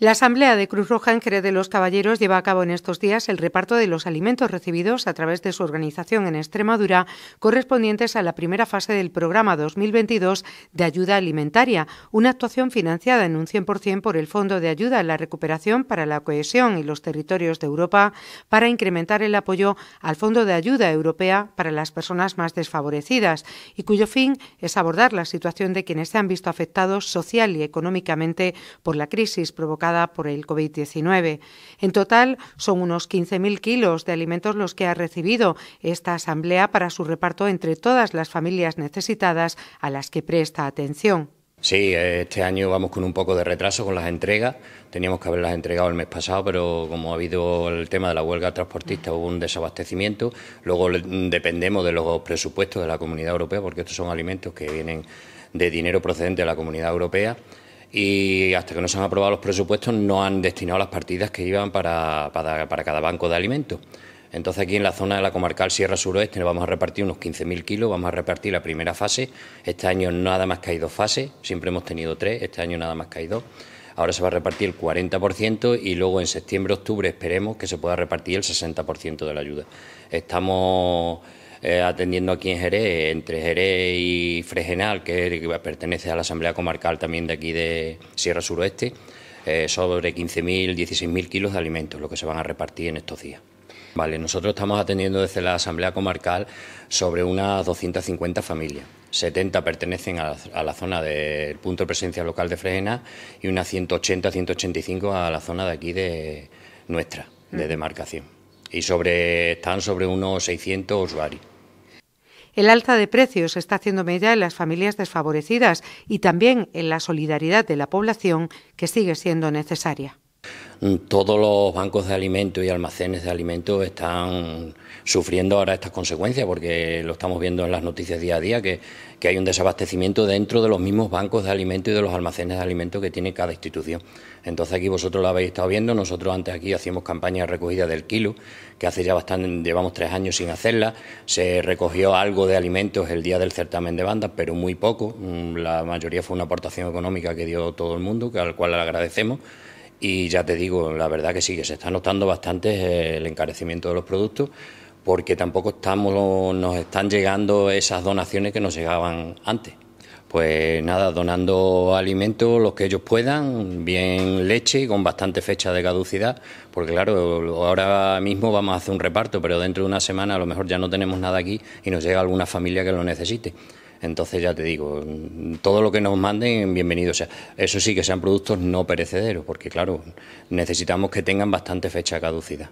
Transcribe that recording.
La Asamblea de Cruz Roja en Jerez de los Caballeros lleva a cabo en estos días el reparto de los alimentos recibidos a través de su organización en Extremadura, correspondientes a la primera fase del programa 2022 de ayuda alimentaria, una actuación financiada en un 100% por el Fondo de Ayuda a la Recuperación para la Cohesión y los Territorios de Europa, para incrementar el apoyo al Fondo de Ayuda Europea para las personas más desfavorecidas, y cuyo fin es abordar la situación de quienes se han visto afectados social y económicamente por la crisis provocada por el COVID-19. En total, son unos 15.000 kilos de alimentos los que ha recibido esta Asamblea para su reparto entre todas las familias necesitadas a las que presta atención. Sí, este año vamos con un poco de retraso con las entregas. Teníamos que haberlas entregado el mes pasado, pero como ha habido el tema de la huelga transportista, hubo un desabastecimiento. Luego dependemos de los presupuestos de la Comunidad Europea, porque estos son alimentos que vienen de dinero procedente de la Comunidad Europea y hasta que no se han aprobado los presupuestos no han destinado las partidas que iban para, cada banco de alimentos. Entonces aquí en la zona de la comarcal Sierra Suroeste nos vamos a repartir unos 15.000 kilos, vamos a repartir la primera fase. Este año nada más que hay dos fases, siempre hemos tenido tres, este año nada más que hay dos. Ahora se va a repartir el 40% y luego en septiembre, octubre esperemos que se pueda repartir el 60% de la ayuda. Estamos eh, atendiendo aquí en Jerez, entre Jerez y Fregenal, que, pertenece a la Asamblea Comarcal también de aquí de Sierra Suroeste, eh, sobre 15.000, 16.000 kilos de alimentos, lo que se van a repartir en estos días. Vale, nosotros estamos atendiendo desde la Asamblea Comarcal sobre unas 250 familias. 70 pertenecen a la, zona del punto de presencia local de Fregenal... y unas 180, 185 a la zona de aquí de nuestra, de mm. demarcación y sobre, están sobre unos 600 usuarios. El alza de precios está haciendo media en las familias desfavorecidas y también en la solidaridad de la población que sigue siendo necesaria. Mm, todos los bancos de alimentos y almacenes de alimentos están sufriendo ahora estas consecuencias, porque lo estamos viendo en las noticias día a día, que, hay un desabastecimiento dentro de los mismos bancos de alimentos y de los almacenes de alimentos que tiene cada institución. Entonces aquí vosotros lo habéis estado viendo, nosotros antes aquí hacíamos campaña de recogida del kilo, que hace ya bastante, llevamos tres años sin hacerla, se recogió algo de alimentos el día del certamen de bandas, pero muy poco, mm, la mayoría fue una aportación económica que dio todo el mundo, que al cual le agradecemos y ya te digo, la verdad que sí, que se está notando bastante eh, el encarecimiento de los productos porque tampoco estamos, nos están llegando esas donaciones que nos llegaban antes. Pues nada, donando alimentos los que ellos puedan, bien leche con bastante fecha de caducidad, porque claro, ahora mismo vamos a hacer un reparto, pero dentro de una semana a lo mejor ya no tenemos nada aquí y nos llega alguna familia que lo necesite. Entonces ya te digo, todo lo que nos manden, bienvenido. O sea, eso sí que sean productos no perecederos, porque claro, necesitamos que tengan bastante fecha caducidad.